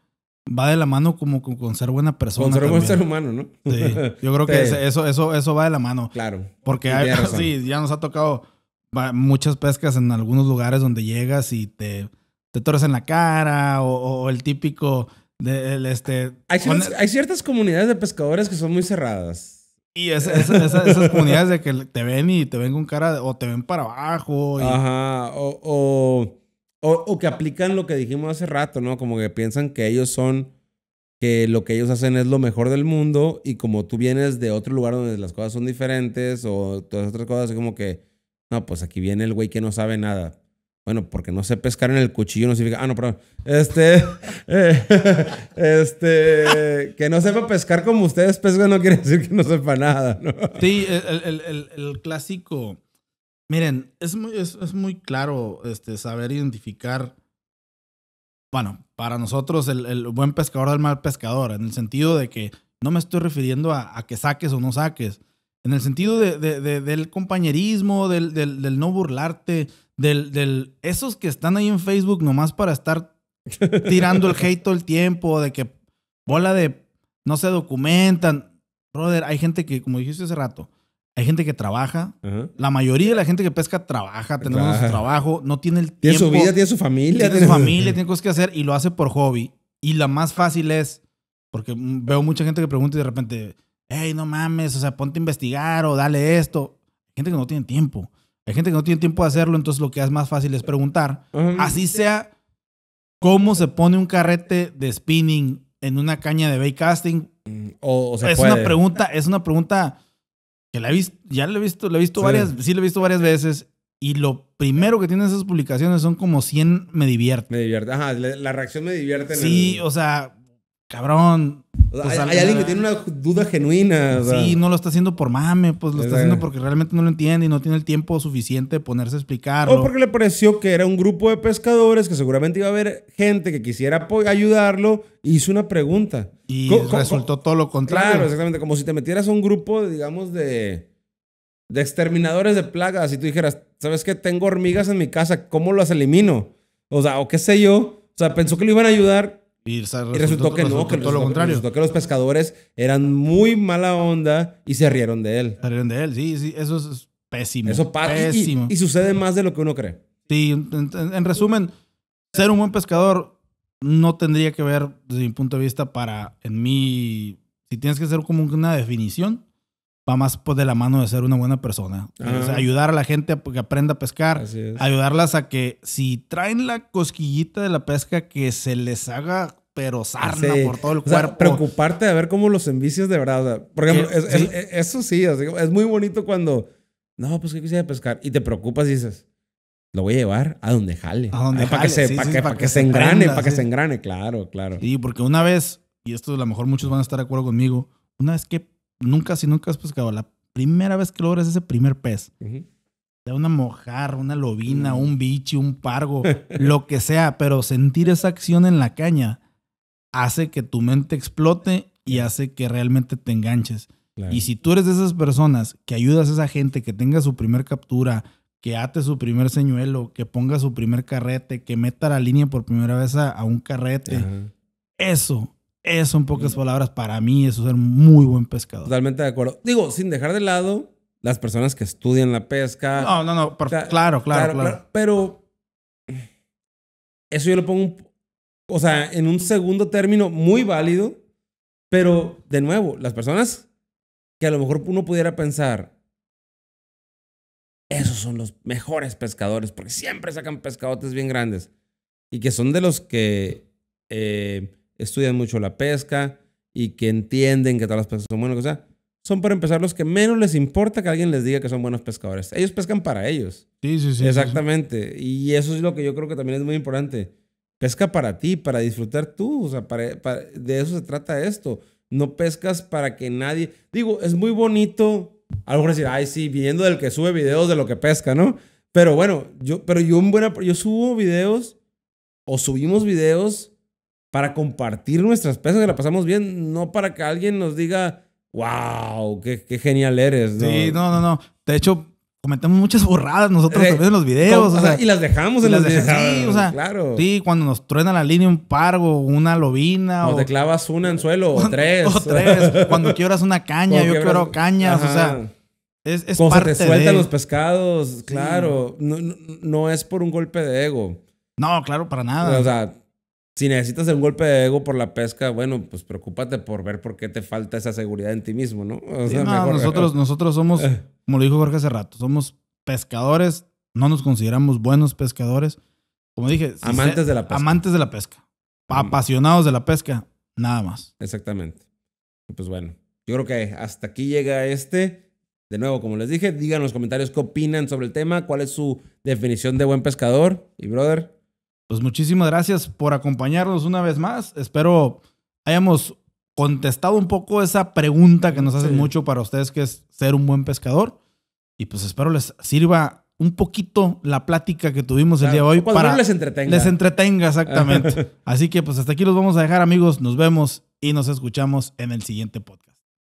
va de la mano como con, ser buena persona. Con ser buen ser humano, ¿no? Sí, yo creo que eso, eso, eso va de la mano. Claro. Porque sí, ya nos ha tocado muchas pescas en algunos lugares donde llegas y te te en la cara o, el típico de, este... Hay ciertas, comunidades de pescadores que son muy cerradas. Y esas comunidades de que te ven y te ven con cara o te ven para abajo. Ajá, o, que aplican lo que dijimos hace rato, ¿no? Como que piensan que ellos son que lo que ellos hacen es lo mejor del mundo y como tú vienes de otro lugar donde las cosas son diferentes o todas otras cosas, es como que, no, pues aquí viene el güey que no sabe nada. Bueno, porque no sé pescar en el cuchillo no significa. Ah, no, perdón. Este. Eh, este. Que no sepa pescar como ustedes pescan no quiere decir que no sepa nada, ¿no? Sí, el, el, el, clásico. Miren, es muy, es, muy claro este, saber identificar. Bueno, para nosotros, el, buen pescador del mal pescador, en el sentido de que no me estoy refiriendo a, que saques o no saques. En el sentido de, del compañerismo, del, del, del no burlarte, del, esos que están ahí en Facebook nomás para estar tirando el hate todo el tiempo, de que bola de no se documentan. Brother, hay gente que, como dijiste hace rato, hay gente que trabaja. La mayoría de la gente que pesca trabaja, tenemos su trabajo, no tiene el tiempo. Tiene su vida, tiene su familia. Tiene su familia, tiene cosas que hacer y lo hace por hobby. Y la más fácil es, porque veo mucha gente que pregunta y de repente, hey, no mames, o sea, ponte a investigar o dale esto. Gente que no tiene tiempo. Hay gente que no tiene tiempo de hacerlo, entonces lo que es más fácil es preguntar. Así sea, ¿cómo se pone un carrete de spinning en una caña de bay casting? Mm, o, es una pregunta, es una pregunta que la he ya la he visto, la he visto varias, sí he visto varias veces. Y lo primero que tienen esas publicaciones son como 100 me divierte. Me divierte, ajá, la, reacción me divierte. sí, o sea, cabrón. Pues, hay, hay, alguien que tiene una duda genuina. Sí, no lo está haciendo por mame, pues lo está haciendo porque realmente no lo entiende y no tiene el tiempo suficiente de ponerse a explicarlo. O porque le pareció que era un grupo de pescadores que seguramente iba a haber gente que quisiera ayudarlo y hizo una pregunta. Y resultó todo lo contrario. Claro, exactamente. Como si te metieras a un grupo, digamos, de, de exterminadores de plagas y tú dijeras, ¿sabes qué? Tengo hormigas en mi casa, ¿cómo las elimino? O sea, o qué sé yo. O sea, pensó que lo iban a ayudar, y, resultó, que no, que todo lo contrario. Resultó que los pescadores eran muy mala onda y se rieron de él. Se rieron de él, sí, sí, eso es pésimo. Eso pésimo. Y, sucede más de lo que uno cree. Sí, en, resumen, ser un buen pescador no tendría que ver, desde mi punto de vista, para, en mí si tienes que ser como una definición, va más pues, de la mano de ser una buena persona. ayudar a la gente a que aprenda a pescar, ayudarlas a que si traen la cosquillita de la pesca, que se les haga pero por todo el cuerpo. preocuparte de ver cómo los envicios de verdad. por ejemplo, eso sí, es muy bonito cuando, no, pues que quisiera pescar y te preocupas y dices, lo voy a llevar a donde jale. A Para que se, engrane, para que se engrane, claro, claro. Y porque una vez, y esto a lo mejor muchos van a estar de acuerdo conmigo, una vez que nunca, si nunca has pescado, la primera vez que logras ese primer pez, sea una mojar una lobina, mm. un bichi, un pargo, lo que sea, pero sentir esa acción en la caña hace que tu mente explote y hace que realmente te enganches. Y si tú eres de esas personas que ayudas a esa gente que tenga su primer captura, que ate su primer señuelo, que ponga su primer carrete, que meta la línea por primera vez a, un carrete, eso eso en pocas palabras para mí es ser muy buen pescador. Totalmente de acuerdo. Digo, sin dejar de lado las personas que estudian la pesca. No, no, no, claro, claro, claro, Pero eso yo lo pongo, o sea, en un segundo término muy válido, pero de nuevo, las personas que a lo mejor uno pudiera pensar, esos son los mejores pescadores, porque siempre sacan pescadotes bien grandes y que son de los que... Eh, estudian mucho la pesca y que entienden que todas las pescas son buenas, o sea, son para empezar los que menos les importa que alguien les diga que son buenos pescadores. Ellos pescan para ellos. Sí, sí, sí. Exactamente. Y eso es lo que yo creo que también es muy importante. Pesca para ti, para disfrutar tú, o sea, de eso se trata esto. No pescas para que nadie... Digo, es muy bonito, a lo decir, ay, sí, viendo del que sube videos de lo que pesca, ¿no? Pero bueno, yo, pero yo, un yo subo videos o subimos videos para compartir nuestras pesas, que la pasamos bien, no para que alguien nos diga, wow, qué, genial eres. Sí, no, no, no. De hecho, cometemos muchas borradas nosotros también eh, en los videos. y las dejamos en las videos. Sí, o sea, claro. sí, cuando nos truena la línea un pargo, una lobina. o te clavas un anzuelo o tres. O tres. cuando quieras una caña, yo quiero cañas. O sea, es, es parte te sueltan los pescados, claro. no, es por un golpe de ego. No, claro, para nada. O sea, si necesitas un golpe de ego por la pesca, bueno, pues preocúpate por ver por qué te falta esa seguridad en ti mismo, ¿no? nosotros, nosotros somos, eh. como lo dijo Jorge hace rato, somos pescadores, no nos consideramos buenos pescadores. Como dije, amantes de la pesca. Amantes de la pesca. Mm. Apasionados de la pesca, nada más. Exactamente. Pues bueno, yo creo que hasta aquí llega este. De nuevo, como les dije, digan en los comentarios qué opinan sobre el tema, cuál es su definición de buen pescador. Y brother, pues muchísimas gracias por acompañarnos una vez más. Espero hayamos contestado un poco esa pregunta que nos hacen mucho para ustedes, que es ser un buen pescador. Y pues espero les sirva un poquito la plática que tuvimos el día de hoy. para les entretenga. Les entretenga, exactamente. Así que pues hasta aquí los vamos a dejar amigos. Nos vemos y nos escuchamos en el siguiente podcast.